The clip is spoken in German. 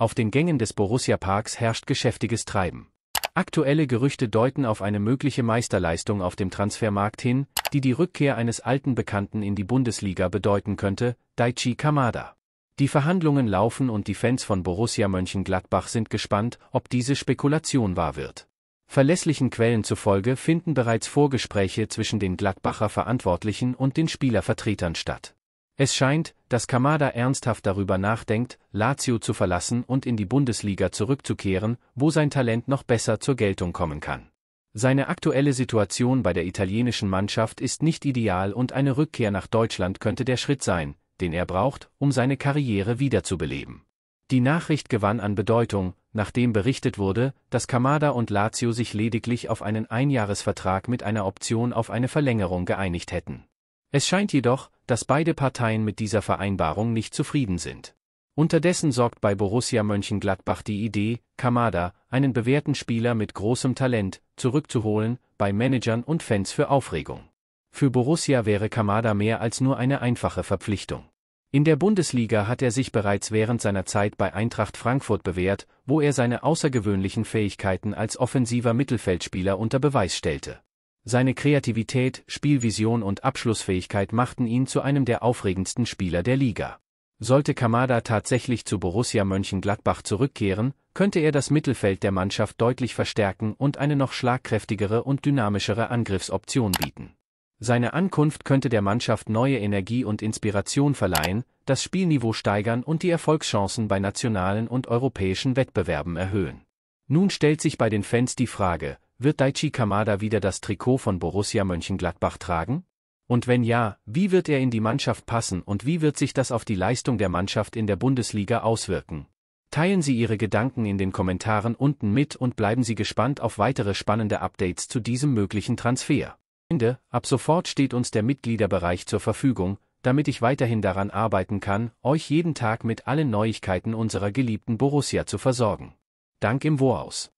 Auf den Gängen des Borussia-Parks herrscht geschäftiges Treiben. Aktuelle Gerüchte deuten auf eine mögliche Meisterleistung auf dem Transfermarkt hin, die die Rückkehr eines alten Bekannten in die Bundesliga bedeuten könnte, Daichi Kamada. Die Verhandlungen laufen und die Fans von Borussia Mönchengladbach sind gespannt, ob diese Spekulation wahr wird. Verlässlichen Quellen zufolge finden bereits Vorgespräche zwischen den Gladbacher Verantwortlichen und den Spielervertretern statt. Es scheint, dass Kamada ernsthaft darüber nachdenkt, Lazio zu verlassen und in die Bundesliga zurückzukehren, wo sein Talent noch besser zur Geltung kommen kann. Seine aktuelle Situation bei der italienischen Mannschaft ist nicht ideal und eine Rückkehr nach Deutschland könnte der Schritt sein, den er braucht, um seine Karriere wiederzubeleben. Die Nachricht gewann an Bedeutung, nachdem berichtet wurde, dass Kamada und Lazio sich lediglich auf einen Einjahresvertrag mit einer Option auf eine Verlängerung geeinigt hätten. Es scheint jedoch, dass beide Parteien mit dieser Vereinbarung nicht zufrieden sind. Unterdessen sorgt bei Borussia Mönchengladbach die Idee, Kamada, einen bewährten Spieler mit großem Talent, zurückzuholen, bei Managern und Fans für Aufregung. Für Borussia wäre Kamada mehr als nur eine einfache Verpflichtung. In der Bundesliga hat er sich bereits während seiner Zeit bei Eintracht Frankfurt bewährt, wo er seine außergewöhnlichen Fähigkeiten als offensiver Mittelfeldspieler unter Beweis stellte. Seine Kreativität, Spielvision und Abschlussfähigkeit machten ihn zu einem der aufregendsten Spieler der Liga. Sollte Kamada tatsächlich zu Borussia Mönchengladbach zurückkehren, könnte er das Mittelfeld der Mannschaft deutlich verstärken und eine noch schlagkräftigere und dynamischere Angriffsoption bieten. Seine Ankunft könnte der Mannschaft neue Energie und Inspiration verleihen, das Spielniveau steigern und die Erfolgschancen bei nationalen und europäischen Wettbewerben erhöhen. Nun stellt sich bei den Fans die Frage, wird Daichi Kamada wieder das Trikot von Borussia Mönchengladbach tragen? Und wenn ja, wie wird er in die Mannschaft passen und wie wird sich das auf die Leistung der Mannschaft in der Bundesliga auswirken? Teilen Sie Ihre Gedanken in den Kommentaren unten mit und bleiben Sie gespannt auf weitere spannende Updates zu diesem möglichen Transfer. Ende, ab sofort steht uns der Mitgliederbereich zur Verfügung, damit ich weiterhin daran arbeiten kann, euch jeden Tag mit allen Neuigkeiten unserer geliebten Borussia zu versorgen. Dank im Voraus.